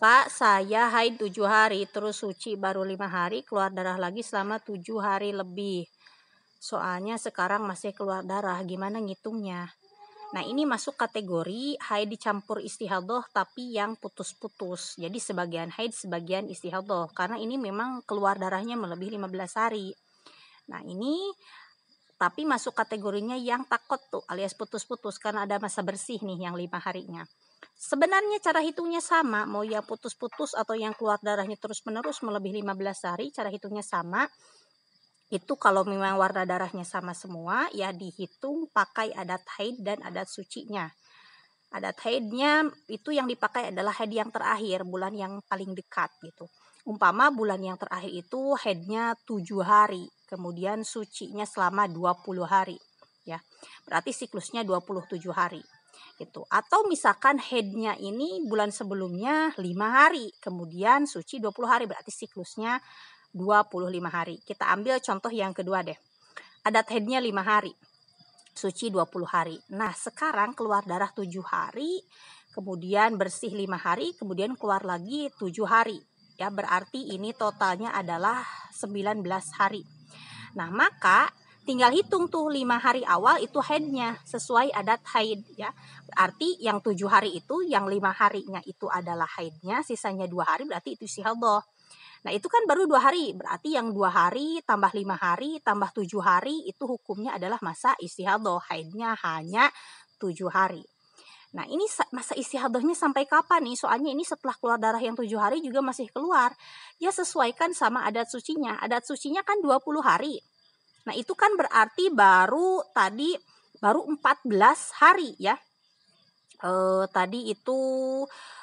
Pak, saya haid tujuh hari, terus suci baru lima hari, keluar darah lagi selama tujuh hari lebih. Soalnya sekarang masih keluar darah, gimana ngitungnya? Nah ini masuk kategori haid dicampur istihadoh tapi yang putus-putus. Jadi sebagian haid, sebagian istihadoh. Karena ini memang keluar darahnya melebihi belas hari. Nah ini tapi masuk kategorinya yang takut tuh alias putus-putus karena ada masa bersih nih yang lima harinya. Sebenarnya cara hitungnya sama, mau yang putus-putus atau yang keluar darahnya terus-menerus melebihi 15 hari, cara hitungnya sama. Itu kalau memang warna darahnya sama semua, ya dihitung pakai adat haid dan adat sucinya. Adat haidnya itu yang dipakai adalah haid yang terakhir, bulan yang paling dekat gitu. Umpama bulan yang terakhir itu haidnya 7 hari, kemudian sucinya selama 20 hari ya. Berarti siklusnya 27 hari gitu. Atau misalkan headnya ini bulan sebelumnya lima hari, kemudian suci 20 hari berarti siklusnya 25 hari. Kita ambil contoh yang kedua deh. Adat headnya lima hari, suci 20 hari. Nah sekarang keluar darah tujuh hari, kemudian bersih lima hari, kemudian keluar lagi tujuh hari. Ya berarti ini totalnya adalah 19 hari. Nah maka tinggal hitung tuh lima hari awal itu haidnya sesuai adat haid ya berarti yang tujuh hari itu yang lima harinya itu adalah haidnya sisanya dua hari berarti itu sihadoh nah itu kan baru dua hari berarti yang dua hari tambah lima hari tambah tujuh hari itu hukumnya adalah masa istihadoh haidnya hanya tujuh hari Nah ini masa istihadohnya sampai kapan nih? Soalnya ini setelah keluar darah yang tujuh hari juga masih keluar. Ya sesuaikan sama adat sucinya. Adat sucinya kan 20 hari. Nah, itu kan berarti baru tadi baru 14 hari ya. E, tadi itu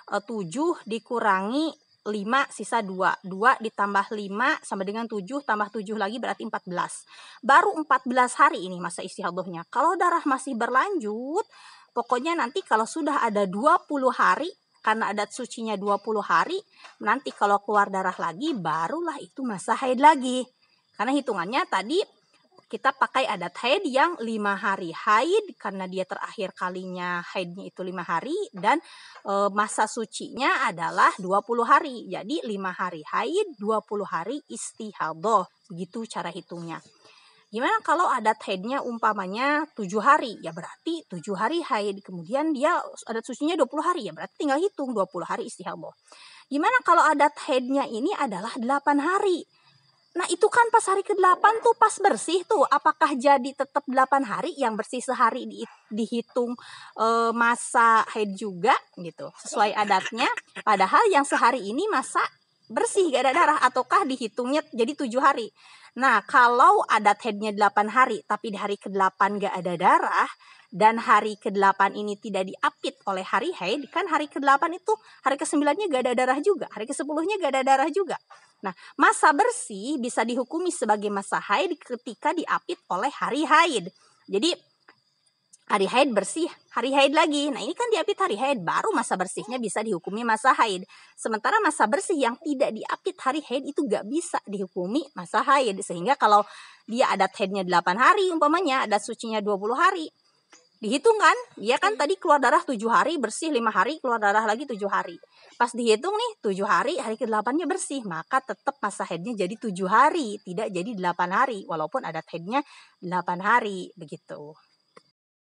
e, eh, 7 dikurangi 5 sisa 2. 2 ditambah 5 sama dengan 7 tambah 7 lagi berarti 14. Baru 14 hari ini masa istihadahnya. Kalau darah masih berlanjut, pokoknya nanti kalau sudah ada 20 hari karena adat sucinya 20 hari, nanti kalau keluar darah lagi barulah itu masa haid lagi. Karena hitungannya tadi kita pakai adat haid yang lima hari haid karena dia terakhir kalinya haidnya itu lima hari dan e, masa sucinya adalah 20 hari. Jadi lima hari haid, 20 hari istihadoh. Begitu cara hitungnya. Gimana kalau adat haidnya umpamanya tujuh hari? Ya berarti tujuh hari haid. Kemudian dia adat sucinya 20 hari. Ya berarti tinggal hitung 20 hari istihadoh. Gimana kalau adat haidnya ini adalah delapan hari? Nah itu kan pas hari ke-8 tuh pas bersih tuh. Apakah jadi tetap 8 hari yang bersih sehari di, dihitung e, masa head juga gitu. Sesuai adatnya. Padahal yang sehari ini masa bersih gak ada darah ataukah dihitungnya jadi tujuh hari. Nah kalau adat headnya 8 hari tapi di hari ke-8 gak ada darah dan hari ke-8 ini tidak diapit oleh hari haid, kan hari ke-8 itu hari ke-9-nya gak ada darah juga, hari ke-10-nya gak ada darah juga. Nah, masa bersih bisa dihukumi sebagai masa haid ketika diapit oleh hari haid. Jadi hari haid bersih, hari haid lagi. Nah, ini kan diapit hari haid baru masa bersihnya bisa dihukumi masa haid. Sementara masa bersih yang tidak diapit hari haid itu gak bisa dihukumi masa haid. Sehingga kalau dia adat haidnya 8 hari umpamanya, adat sucinya 20 hari, dihitung kan dia kan iya. tadi keluar darah tujuh hari bersih lima hari keluar darah lagi tujuh hari pas dihitung nih tujuh hari hari ke delapannya bersih maka tetap masa headnya jadi tujuh hari tidak jadi delapan hari walaupun ada headnya delapan hari begitu